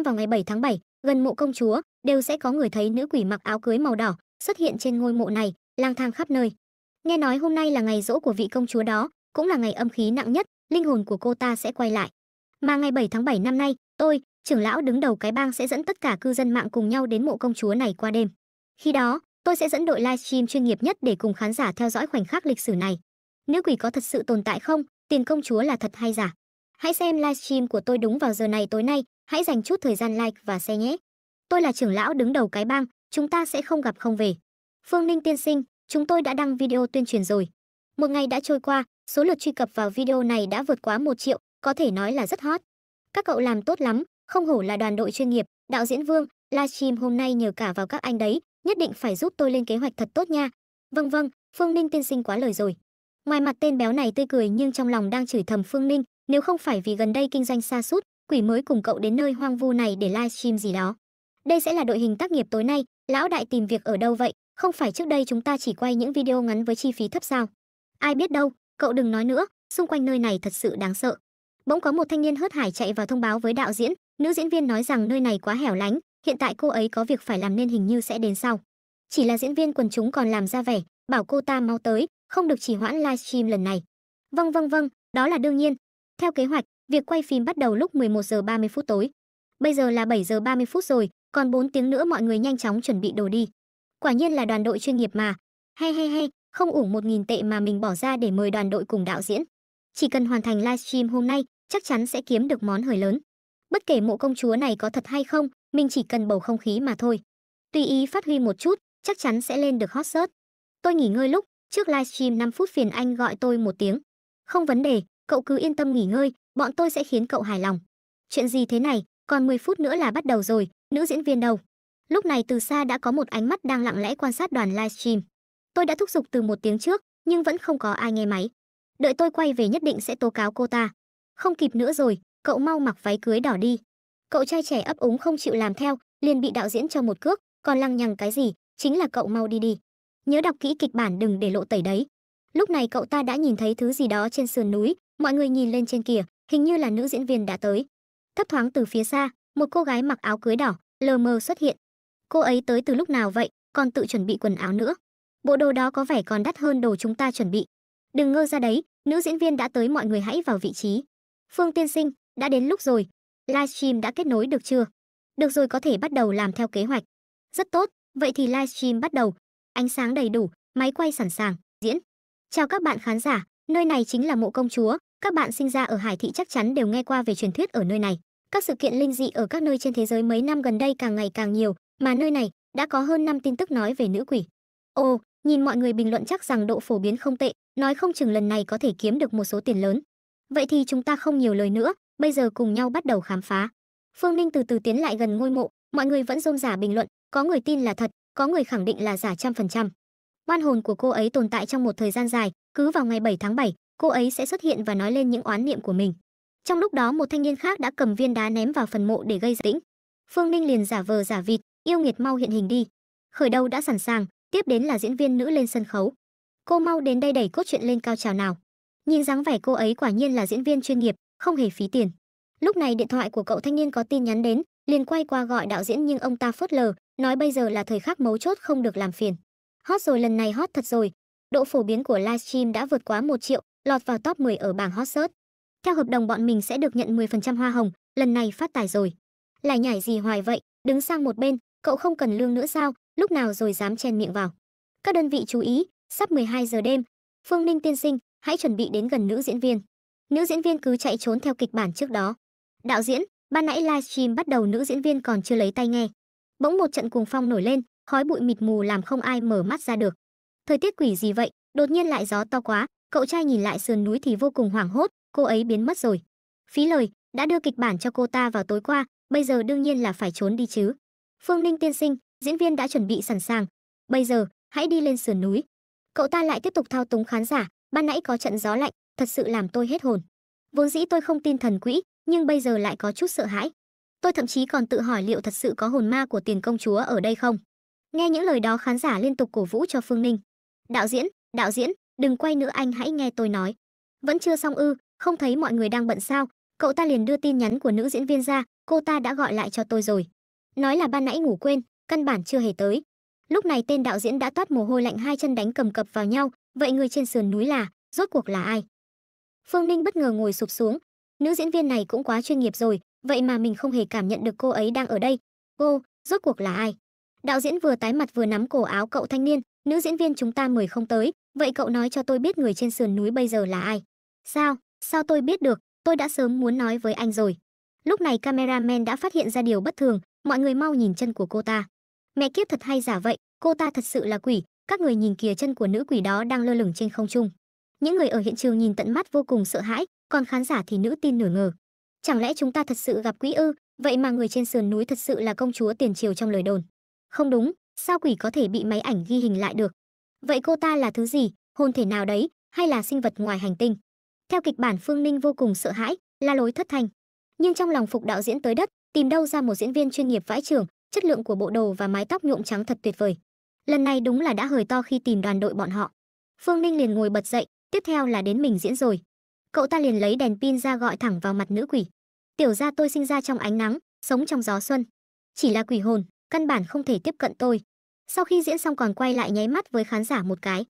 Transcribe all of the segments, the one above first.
5 vào ngày 7 tháng 7, gần mộ công chúa, đều sẽ có người thấy nữ quỷ mặc áo cưới màu đỏ xuất hiện trên ngôi mộ này, lang thang khắp nơi. Nghe nói hôm nay là ngày rỗ của vị công chúa đó, cũng là ngày âm khí nặng nhất, linh hồn của cô ta sẽ quay lại. Mà ngày 7 tháng 7 năm nay, tôi, trưởng lão đứng đầu cái bang sẽ dẫn tất cả cư dân mạng cùng nhau đến mộ công chúa này qua đêm. Khi đó, tôi sẽ dẫn đội livestream chuyên nghiệp nhất để cùng khán giả theo dõi khoảnh khắc lịch sử này. Nữ quỷ có thật sự tồn tại không? Tiền công chúa là thật hay giả? Hãy xem livestream của tôi đúng vào giờ này tối nay, hãy dành chút thời gian like và share nhé. Tôi là trưởng lão đứng đầu cái bang, chúng ta sẽ không gặp không về. Phương Ninh tiên sinh, chúng tôi đã đăng video tuyên truyền rồi. Một ngày đã trôi qua, số lượt truy cập vào video này đã vượt quá 1 triệu, có thể nói là rất hot. Các cậu làm tốt lắm, không hổ là đoàn đội chuyên nghiệp, đạo diễn Vương, livestream hôm nay nhờ cả vào các anh đấy, nhất định phải giúp tôi lên kế hoạch thật tốt nha. Vâng vâng, Phương Ninh tiên sinh quá lời rồi. Ngoài mặt tên béo này tươi cười nhưng trong lòng đang chửi thầm Phương Ninh, nếu không phải vì gần đây kinh doanh xa sút quỷ mới cùng cậu đến nơi hoang vu này để livestream gì đó. Đây sẽ là đội hình tác nghiệp tối nay, lão đại tìm việc ở đâu vậy? Không phải trước đây chúng ta chỉ quay những video ngắn với chi phí thấp sao? Ai biết đâu, cậu đừng nói nữa, xung quanh nơi này thật sự đáng sợ. Bỗng có một thanh niên hớt hải chạy vào thông báo với đạo diễn, nữ diễn viên nói rằng nơi này quá hẻo lánh, hiện tại cô ấy có việc phải làm nên hình như sẽ đến sau. Chỉ là diễn viên quần chúng còn làm ra vẻ, bảo cô ta mau tới, không được chỉ hoãn livestream lần này. Vâng vâng vâng, đó là đương nhiên. Theo kế hoạch, Việc quay phim bắt đầu lúc 11 giờ 30 phút tối. Bây giờ là 7 giờ 30 phút rồi, còn 4 tiếng nữa mọi người nhanh chóng chuẩn bị đồ đi. Quả nhiên là đoàn đội chuyên nghiệp mà. Hay hay hay, không ủng một nghìn tệ mà mình bỏ ra để mời đoàn đội cùng đạo diễn. Chỉ cần hoàn thành livestream hôm nay, chắc chắn sẽ kiếm được món hời lớn. Bất kể mộ công chúa này có thật hay không, mình chỉ cần bầu không khí mà thôi. Tùy ý phát huy một chút, chắc chắn sẽ lên được hot search. Tôi nghỉ ngơi lúc, trước livestream 5 phút phiền anh gọi tôi một tiếng. Không vấn đề, cậu cứ yên tâm nghỉ ngơi, bọn tôi sẽ khiến cậu hài lòng. Chuyện gì thế này, còn 10 phút nữa là bắt đầu rồi, nữ diễn viên đâu? Lúc này từ xa đã có một ánh mắt đang lặng lẽ quan sát đoàn livestream. Tôi đã thúc giục từ một tiếng trước, nhưng vẫn không có ai nghe máy. Đợi tôi quay về nhất định sẽ tố cáo cô ta. Không kịp nữa rồi, cậu mau mặc váy cưới đỏ đi. Cậu trai trẻ ấp úng không chịu làm theo, liền bị đạo diễn cho một cước, còn lăng nhằng cái gì, chính là cậu mau đi đi. Nhớ đọc kỹ kịch bản đừng để lộ tẩy đấy. Lúc này cậu ta đã nhìn thấy thứ gì đó trên sườn núi, mọi người nhìn lên trên kìa, hình như là nữ diễn viên đã tới. Thấp thoáng từ phía xa, một cô gái mặc áo cưới đỏ, lờ mờ xuất hiện. Cô ấy tới từ lúc nào vậy, còn tự chuẩn bị quần áo nữa. Bộ đồ đó có vẻ còn đắt hơn đồ chúng ta chuẩn bị. Đừng ngơ ra đấy, nữ diễn viên đã tới mọi người hãy vào vị trí. Phương tiên sinh, đã đến lúc rồi. Livestream đã kết nối được chưa? Được rồi có thể bắt đầu làm theo kế hoạch. Rất tốt, vậy thì livestream bắt đầu. Ánh sáng đầy đủ, máy quay sẵn sàng, diễn. Chào các bạn khán giả, nơi này chính là mộ công chúa, các bạn sinh ra ở hải thị chắc chắn đều nghe qua về truyền thuyết ở nơi này các sự kiện linh dị ở các nơi trên thế giới mấy năm gần đây càng ngày càng nhiều mà nơi này đã có hơn năm tin tức nói về nữ quỷ ồ nhìn mọi người bình luận chắc rằng độ phổ biến không tệ nói không chừng lần này có thể kiếm được một số tiền lớn vậy thì chúng ta không nhiều lời nữa bây giờ cùng nhau bắt đầu khám phá phương ninh từ từ tiến lại gần ngôi mộ mọi người vẫn rôm giả bình luận có người tin là thật có người khẳng định là giả trăm phần trăm oan hồn của cô ấy tồn tại trong một thời gian dài cứ vào ngày 7 tháng 7, cô ấy sẽ xuất hiện và nói lên những oán niệm của mình trong lúc đó một thanh niên khác đã cầm viên đá ném vào phần mộ để gây tĩnh phương ninh liền giả vờ giả vịt yêu nghiệt mau hiện hình đi khởi đầu đã sẵn sàng tiếp đến là diễn viên nữ lên sân khấu cô mau đến đây đẩy cốt truyện lên cao trào nào nhìn dáng vẻ cô ấy quả nhiên là diễn viên chuyên nghiệp không hề phí tiền lúc này điện thoại của cậu thanh niên có tin nhắn đến liền quay qua gọi đạo diễn nhưng ông ta phớt lờ nói bây giờ là thời khắc mấu chốt không được làm phiền hot rồi lần này hot thật rồi độ phổ biến của livestream đã vượt quá một triệu lọt vào top 10 ở bảng hot search. Theo hợp đồng bọn mình sẽ được nhận 10% hoa hồng, lần này phát tài rồi. Lại nhảy gì hoài vậy, đứng sang một bên, cậu không cần lương nữa sao, lúc nào rồi dám chen miệng vào. Các đơn vị chú ý, sắp 12 giờ đêm, Phương Ninh tiên sinh, hãy chuẩn bị đến gần nữ diễn viên. Nữ diễn viên cứ chạy trốn theo kịch bản trước đó. Đạo diễn, ban nãy livestream bắt đầu nữ diễn viên còn chưa lấy tay nghe. Bỗng một trận cuồng phong nổi lên, khói bụi mịt mù làm không ai mở mắt ra được. Thời tiết quỷ gì vậy, đột nhiên lại gió to quá, Cậu trai nhìn lại sườn núi thì vô cùng hoảng hốt, cô ấy biến mất rồi. Phí lời, đã đưa kịch bản cho cô ta vào tối qua, bây giờ đương nhiên là phải trốn đi chứ. Phương Ninh tiên sinh, diễn viên đã chuẩn bị sẵn sàng. Bây giờ, hãy đi lên sườn núi. Cậu ta lại tiếp tục thao túng khán giả, ban nãy có trận gió lạnh, thật sự làm tôi hết hồn. Vốn dĩ tôi không tin thần quỹ, nhưng bây giờ lại có chút sợ hãi. Tôi thậm chí còn tự hỏi liệu thật sự có hồn ma của tiền công chúa ở đây không. Nghe những lời đó khán giả liên tục cổ vũ cho Phương Ninh. Đạo diễn, đạo diễn, đừng quay nữa anh hãy nghe tôi nói vẫn chưa xong ư không thấy mọi người đang bận sao cậu ta liền đưa tin nhắn của nữ diễn viên ra cô ta đã gọi lại cho tôi rồi nói là ban nãy ngủ quên căn bản chưa hề tới lúc này tên đạo diễn đã toát mồ hôi lạnh hai chân đánh cầm cập vào nhau vậy người trên sườn núi là rốt cuộc là ai phương ninh bất ngờ ngồi sụp xuống nữ diễn viên này cũng quá chuyên nghiệp rồi vậy mà mình không hề cảm nhận được cô ấy đang ở đây cô rốt cuộc là ai đạo diễn vừa tái mặt vừa nắm cổ áo cậu thanh niên nữ diễn viên chúng ta mời không tới Vậy cậu nói cho tôi biết người trên sườn núi bây giờ là ai? Sao? Sao tôi biết được? Tôi đã sớm muốn nói với anh rồi. Lúc này cameraman đã phát hiện ra điều bất thường, mọi người mau nhìn chân của cô ta. Mẹ kiếp thật hay giả vậy, cô ta thật sự là quỷ, các người nhìn kìa chân của nữ quỷ đó đang lơ lửng trên không trung. Những người ở hiện trường nhìn tận mắt vô cùng sợ hãi, còn khán giả thì nữ tin nửa ngờ. Chẳng lẽ chúng ta thật sự gặp quỷ ư, vậy mà người trên sườn núi thật sự là công chúa tiền triều trong lời đồn. Không đúng, sao quỷ có thể bị máy ảnh ghi hình lại được? vậy cô ta là thứ gì hồn thể nào đấy hay là sinh vật ngoài hành tinh theo kịch bản phương ninh vô cùng sợ hãi la lối thất thanh nhưng trong lòng phục đạo diễn tới đất tìm đâu ra một diễn viên chuyên nghiệp vãi trưởng chất lượng của bộ đồ và mái tóc nhuộm trắng thật tuyệt vời lần này đúng là đã hời to khi tìm đoàn đội bọn họ phương ninh liền ngồi bật dậy tiếp theo là đến mình diễn rồi cậu ta liền lấy đèn pin ra gọi thẳng vào mặt nữ quỷ tiểu gia tôi sinh ra trong ánh nắng sống trong gió xuân chỉ là quỷ hồn căn bản không thể tiếp cận tôi sau khi diễn xong còn quay lại nháy mắt với khán giả một cái.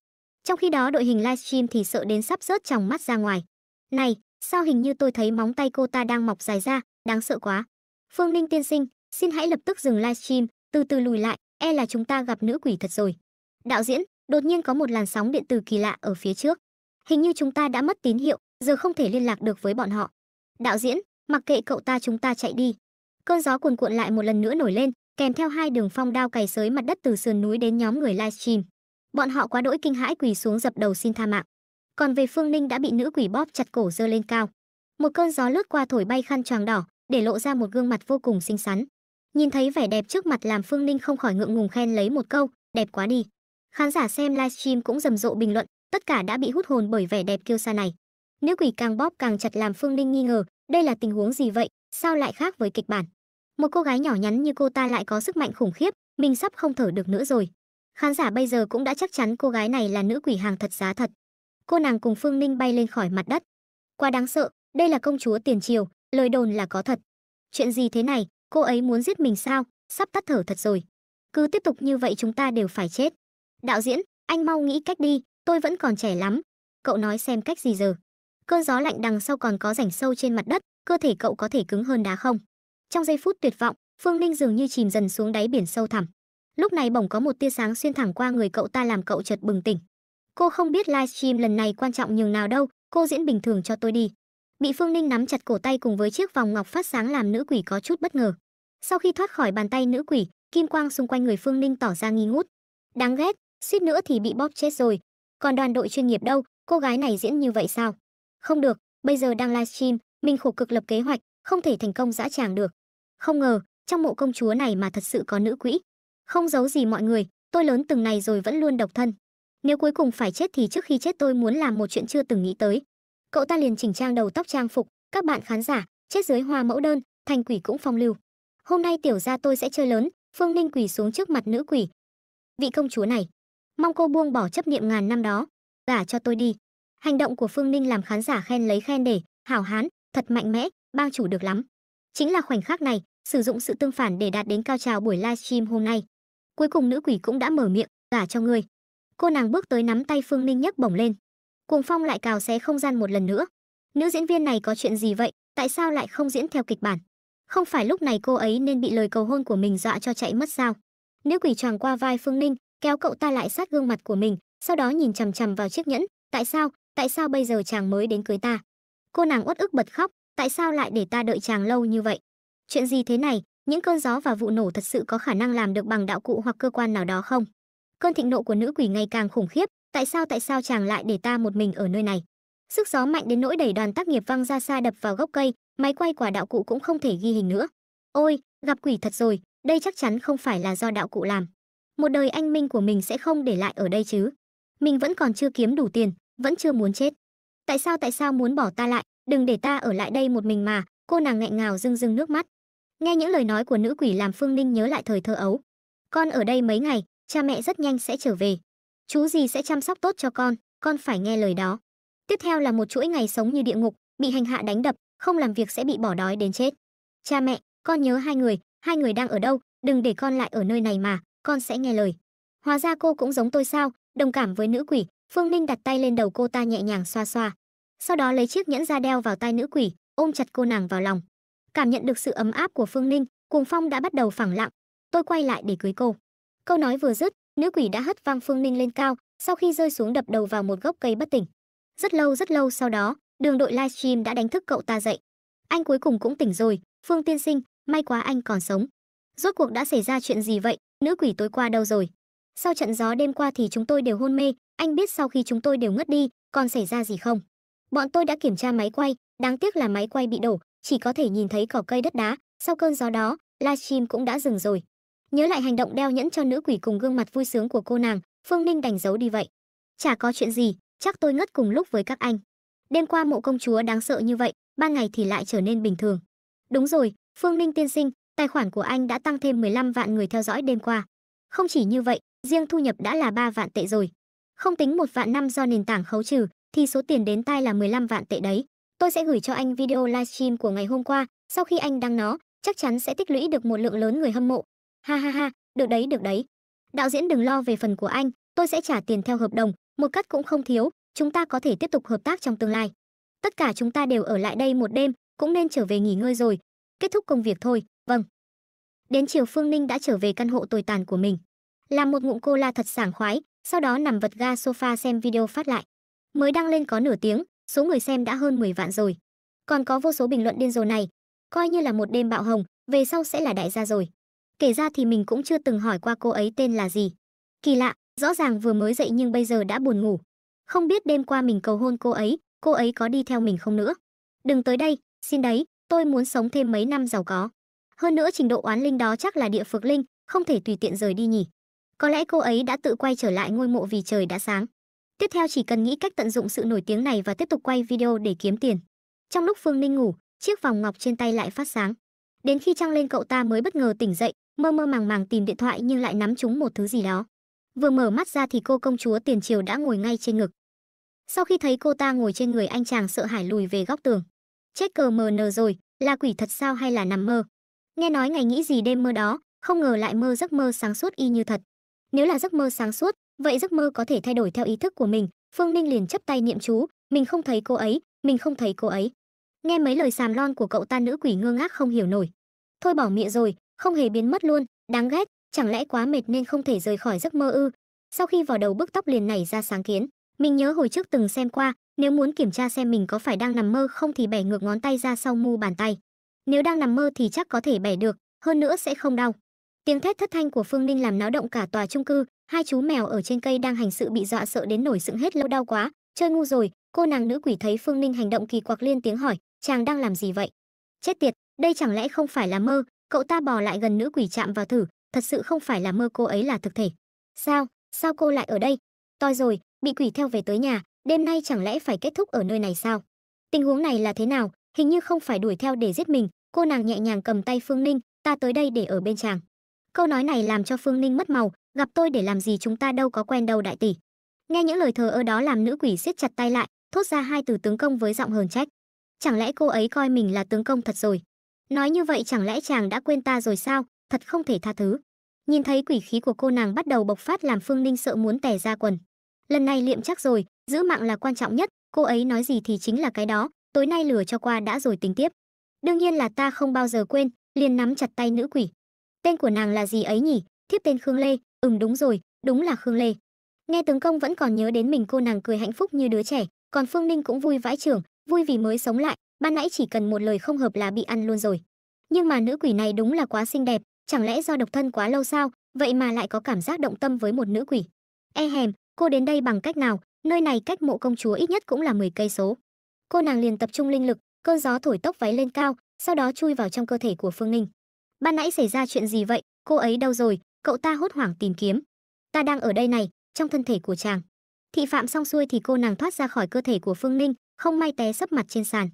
Trong khi đó đội hình livestream thì sợ đến sắp rớt trong mắt ra ngoài. Này, sao hình như tôi thấy móng tay cô ta đang mọc dài ra, đáng sợ quá. Phương Ninh tiên sinh, xin hãy lập tức dừng livestream, từ từ lùi lại, e là chúng ta gặp nữ quỷ thật rồi. Đạo diễn, đột nhiên có một làn sóng điện từ kỳ lạ ở phía trước. Hình như chúng ta đã mất tín hiệu, giờ không thể liên lạc được với bọn họ. Đạo diễn, mặc kệ cậu ta chúng ta chạy đi. Cơn gió cuồn cuộn lại một lần nữa nổi lên, kèm theo hai đường phong đao cày sới mặt đất từ sườn núi đến nhóm người livestream. Bọn họ quá đỗi kinh hãi quỳ xuống dập đầu xin tha mạng. Còn về Phương Ninh đã bị nữ quỷ bóp chặt cổ dơ lên cao. Một cơn gió lướt qua thổi bay khăn choàng đỏ, để lộ ra một gương mặt vô cùng xinh xắn. Nhìn thấy vẻ đẹp trước mặt làm Phương Ninh không khỏi ngượng ngùng khen lấy một câu, đẹp quá đi. Khán giả xem livestream cũng rầm rộ bình luận, tất cả đã bị hút hồn bởi vẻ đẹp kiêu sa này. Nữ quỷ càng bóp càng chặt làm Phương Ninh nghi ngờ, đây là tình huống gì vậy, sao lại khác với kịch bản một cô gái nhỏ nhắn như cô ta lại có sức mạnh khủng khiếp mình sắp không thở được nữa rồi khán giả bây giờ cũng đã chắc chắn cô gái này là nữ quỷ hàng thật giá thật cô nàng cùng phương ninh bay lên khỏi mặt đất quá đáng sợ đây là công chúa tiền triều lời đồn là có thật chuyện gì thế này cô ấy muốn giết mình sao sắp tắt thở thật rồi cứ tiếp tục như vậy chúng ta đều phải chết đạo diễn anh mau nghĩ cách đi tôi vẫn còn trẻ lắm cậu nói xem cách gì giờ cơn gió lạnh đằng sau còn có rảnh sâu trên mặt đất cơ thể cậu có thể cứng hơn đá không trong giây phút tuyệt vọng phương ninh dường như chìm dần xuống đáy biển sâu thẳm lúc này bỗng có một tia sáng xuyên thẳng qua người cậu ta làm cậu chợt bừng tỉnh cô không biết livestream lần này quan trọng nhường nào đâu cô diễn bình thường cho tôi đi bị phương ninh nắm chặt cổ tay cùng với chiếc vòng ngọc phát sáng làm nữ quỷ có chút bất ngờ sau khi thoát khỏi bàn tay nữ quỷ kim quang xung quanh người phương ninh tỏ ra nghi ngút đáng ghét suýt nữa thì bị bóp chết rồi còn đoàn đội chuyên nghiệp đâu cô gái này diễn như vậy sao không được bây giờ đang livestream mình khổ cực lập kế hoạch không thể thành công dã tràng được không ngờ, trong mộ công chúa này mà thật sự có nữ quỷ Không giấu gì mọi người, tôi lớn từng này rồi vẫn luôn độc thân. Nếu cuối cùng phải chết thì trước khi chết tôi muốn làm một chuyện chưa từng nghĩ tới. Cậu ta liền chỉnh trang đầu tóc trang phục, các bạn khán giả, chết dưới hoa mẫu đơn, thành quỷ cũng phong lưu. Hôm nay tiểu gia tôi sẽ chơi lớn, Phương Ninh quỳ xuống trước mặt nữ quỷ. Vị công chúa này, mong cô buông bỏ chấp niệm ngàn năm đó, gả cho tôi đi. Hành động của Phương Ninh làm khán giả khen lấy khen để, hảo hán, thật mạnh mẽ, bang chủ được lắm. Chính là khoảnh khắc này, sử dụng sự tương phản để đạt đến cao trào buổi livestream hôm nay. Cuối cùng nữ quỷ cũng đã mở miệng, gả cho ngươi. Cô nàng bước tới nắm tay Phương Ninh nhấc bổng lên. Cuồng phong lại cào xé không gian một lần nữa. Nữ diễn viên này có chuyện gì vậy, tại sao lại không diễn theo kịch bản? Không phải lúc này cô ấy nên bị lời cầu hôn của mình dọa cho chạy mất sao? Nữ quỷ choàng qua vai Phương Ninh, kéo cậu ta lại sát gương mặt của mình, sau đó nhìn chằm chằm vào chiếc nhẫn, tại sao, tại sao bây giờ chàng mới đến cưới ta? Cô nàng uất ức bật khóc, tại sao lại để ta đợi chàng lâu như vậy? chuyện gì thế này những cơn gió và vụ nổ thật sự có khả năng làm được bằng đạo cụ hoặc cơ quan nào đó không cơn thịnh nộ của nữ quỷ ngày càng khủng khiếp tại sao tại sao chàng lại để ta một mình ở nơi này sức gió mạnh đến nỗi đẩy đoàn tác nghiệp văng ra xa đập vào gốc cây máy quay quả đạo cụ cũng không thể ghi hình nữa ôi gặp quỷ thật rồi đây chắc chắn không phải là do đạo cụ làm một đời anh minh của mình sẽ không để lại ở đây chứ mình vẫn còn chưa kiếm đủ tiền vẫn chưa muốn chết tại sao tại sao muốn bỏ ta lại đừng để ta ở lại đây một mình mà cô nàng nghẹn ngào rưng rưng nước mắt Nghe những lời nói của nữ quỷ làm Phương Ninh nhớ lại thời thơ ấu. Con ở đây mấy ngày, cha mẹ rất nhanh sẽ trở về. Chú gì sẽ chăm sóc tốt cho con, con phải nghe lời đó. Tiếp theo là một chuỗi ngày sống như địa ngục, bị hành hạ đánh đập, không làm việc sẽ bị bỏ đói đến chết. Cha mẹ, con nhớ hai người, hai người đang ở đâu, đừng để con lại ở nơi này mà, con sẽ nghe lời. Hóa ra cô cũng giống tôi sao, đồng cảm với nữ quỷ, Phương Ninh đặt tay lên đầu cô ta nhẹ nhàng xoa xoa. Sau đó lấy chiếc nhẫn da đeo vào tay nữ quỷ, ôm chặt cô nàng vào lòng cảm nhận được sự ấm áp của phương ninh cuồng phong đã bắt đầu phẳng lặng tôi quay lại để cưới cô câu nói vừa dứt nữ quỷ đã hất văng phương ninh lên cao sau khi rơi xuống đập đầu vào một gốc cây bất tỉnh rất lâu rất lâu sau đó đường đội livestream đã đánh thức cậu ta dậy anh cuối cùng cũng tỉnh rồi phương tiên sinh may quá anh còn sống rốt cuộc đã xảy ra chuyện gì vậy nữ quỷ tối qua đâu rồi sau trận gió đêm qua thì chúng tôi đều hôn mê anh biết sau khi chúng tôi đều ngất đi còn xảy ra gì không bọn tôi đã kiểm tra máy quay đáng tiếc là máy quay bị đổ chỉ có thể nhìn thấy cỏ cây đất đá sau cơn gió đó livestream cũng đã dừng rồi nhớ lại hành động đeo nhẫn cho nữ quỷ cùng gương mặt vui sướng của cô nàng phương ninh đành giấu đi vậy chả có chuyện gì chắc tôi ngất cùng lúc với các anh đêm qua mộ công chúa đáng sợ như vậy ban ngày thì lại trở nên bình thường đúng rồi phương ninh tiên sinh tài khoản của anh đã tăng thêm 15 vạn người theo dõi đêm qua không chỉ như vậy riêng thu nhập đã là 3 vạn tệ rồi không tính một vạn năm do nền tảng khấu trừ thì số tiền đến tay là 15 vạn tệ đấy tôi sẽ gửi cho anh video livestream của ngày hôm qua, sau khi anh đăng nó, chắc chắn sẽ tích lũy được một lượng lớn người hâm mộ. Ha ha ha, được đấy, được đấy. Đạo diễn đừng lo về phần của anh, tôi sẽ trả tiền theo hợp đồng, một cắt cũng không thiếu, chúng ta có thể tiếp tục hợp tác trong tương lai. Tất cả chúng ta đều ở lại đây một đêm, cũng nên trở về nghỉ ngơi rồi. Kết thúc công việc thôi, vâng. Đến chiều Phương Ninh đã trở về căn hộ tồi tàn của mình. Làm một ngụm cola thật sảng khoái, sau đó nằm vật ga sofa xem video phát lại. Mới đăng lên có nửa tiếng, số người xem đã hơn 10 vạn rồi. Còn có vô số bình luận điên rồ này, coi như là một đêm bạo hồng, về sau sẽ là đại gia rồi. Kể ra thì mình cũng chưa từng hỏi qua cô ấy tên là gì. Kỳ lạ, rõ ràng vừa mới dậy nhưng bây giờ đã buồn ngủ. Không biết đêm qua mình cầu hôn cô ấy, cô ấy có đi theo mình không nữa. Đừng tới đây, xin đấy, tôi muốn sống thêm mấy năm giàu có. Hơn nữa trình độ oán linh đó chắc là địa phược linh, không thể tùy tiện rời đi nhỉ. Có lẽ cô ấy đã tự quay trở lại ngôi mộ vì trời đã sáng. Tiếp theo chỉ cần nghĩ cách tận dụng sự nổi tiếng này và tiếp tục quay video để kiếm tiền. Trong lúc Phương Ninh ngủ, chiếc vòng ngọc trên tay lại phát sáng. Đến khi trăng lên cậu ta mới bất ngờ tỉnh dậy, mơ mơ màng màng tìm điện thoại nhưng lại nắm trúng một thứ gì đó. Vừa mở mắt ra thì cô công chúa tiền triều đã ngồi ngay trên ngực. Sau khi thấy cô ta ngồi trên người anh chàng sợ hãi lùi về góc tường. Chết cờ mờ nờ rồi, là quỷ thật sao hay là nằm mơ? Nghe nói ngày nghĩ gì đêm mơ đó, không ngờ lại mơ giấc mơ sáng suốt y như thật. Nếu là giấc mơ sáng suốt, vậy giấc mơ có thể thay đổi theo ý thức của mình phương ninh liền chấp tay niệm chú mình không thấy cô ấy mình không thấy cô ấy nghe mấy lời sàm lon của cậu ta nữ quỷ ngơ ngác không hiểu nổi thôi bỏ miệng rồi không hề biến mất luôn đáng ghét chẳng lẽ quá mệt nên không thể rời khỏi giấc mơ ư sau khi vào đầu bức tóc liền nảy ra sáng kiến mình nhớ hồi trước từng xem qua nếu muốn kiểm tra xem mình có phải đang nằm mơ không thì bẻ ngược ngón tay ra sau mu bàn tay nếu đang nằm mơ thì chắc có thể bẻ được hơn nữa sẽ không đau Tiếng thét thất thanh của Phương Ninh làm náo động cả tòa chung cư, hai chú mèo ở trên cây đang hành sự bị dọa sợ đến nổi sững hết lâu đau quá, chơi ngu rồi, cô nàng nữ quỷ thấy Phương Ninh hành động kỳ quặc liên tiếng hỏi, chàng đang làm gì vậy? Chết tiệt, đây chẳng lẽ không phải là mơ, cậu ta bò lại gần nữ quỷ chạm vào thử, thật sự không phải là mơ cô ấy là thực thể. Sao, sao cô lại ở đây? Toi rồi, bị quỷ theo về tới nhà, đêm nay chẳng lẽ phải kết thúc ở nơi này sao? Tình huống này là thế nào, hình như không phải đuổi theo để giết mình, cô nàng nhẹ nhàng cầm tay Phương Ninh, ta tới đây để ở bên chàng câu nói này làm cho phương ninh mất màu gặp tôi để làm gì chúng ta đâu có quen đâu đại tỷ nghe những lời thờ ơ đó làm nữ quỷ siết chặt tay lại thốt ra hai từ tướng công với giọng hờn trách chẳng lẽ cô ấy coi mình là tướng công thật rồi nói như vậy chẳng lẽ chàng đã quên ta rồi sao thật không thể tha thứ nhìn thấy quỷ khí của cô nàng bắt đầu bộc phát làm phương ninh sợ muốn tè ra quần lần này liệm chắc rồi giữ mạng là quan trọng nhất cô ấy nói gì thì chính là cái đó tối nay lừa cho qua đã rồi tính tiếp đương nhiên là ta không bao giờ quên liền nắm chặt tay nữ quỷ tên của nàng là gì ấy nhỉ thiếp tên khương lê ừm đúng rồi đúng là khương lê nghe tướng công vẫn còn nhớ đến mình cô nàng cười hạnh phúc như đứa trẻ còn phương ninh cũng vui vãi trưởng vui vì mới sống lại ban nãy chỉ cần một lời không hợp là bị ăn luôn rồi nhưng mà nữ quỷ này đúng là quá xinh đẹp chẳng lẽ do độc thân quá lâu sao vậy mà lại có cảm giác động tâm với một nữ quỷ e hèm cô đến đây bằng cách nào nơi này cách mộ công chúa ít nhất cũng là 10 cây số cô nàng liền tập trung linh lực cơn gió thổi tốc váy lên cao sau đó chui vào trong cơ thể của phương ninh ban nãy xảy ra chuyện gì vậy cô ấy đâu rồi cậu ta hốt hoảng tìm kiếm ta đang ở đây này trong thân thể của chàng thị phạm xong xuôi thì cô nàng thoát ra khỏi cơ thể của phương ninh không may té sấp mặt trên sàn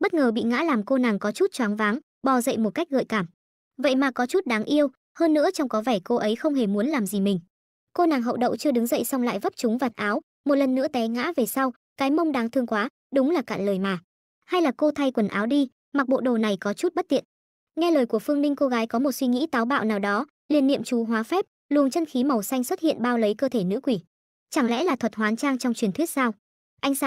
bất ngờ bị ngã làm cô nàng có chút choáng váng bò dậy một cách gợi cảm vậy mà có chút đáng yêu hơn nữa trông có vẻ cô ấy không hề muốn làm gì mình cô nàng hậu đậu chưa đứng dậy xong lại vấp trúng vạt áo một lần nữa té ngã về sau cái mông đáng thương quá đúng là cạn lời mà hay là cô thay quần áo đi mặc bộ đồ này có chút bất tiện Nghe lời của Phương Ninh cô gái có một suy nghĩ táo bạo nào đó, liền niệm chú hóa phép, luồng chân khí màu xanh xuất hiện bao lấy cơ thể nữ quỷ. Chẳng lẽ là thuật hoán trang trong truyền thuyết sao? Anh sao?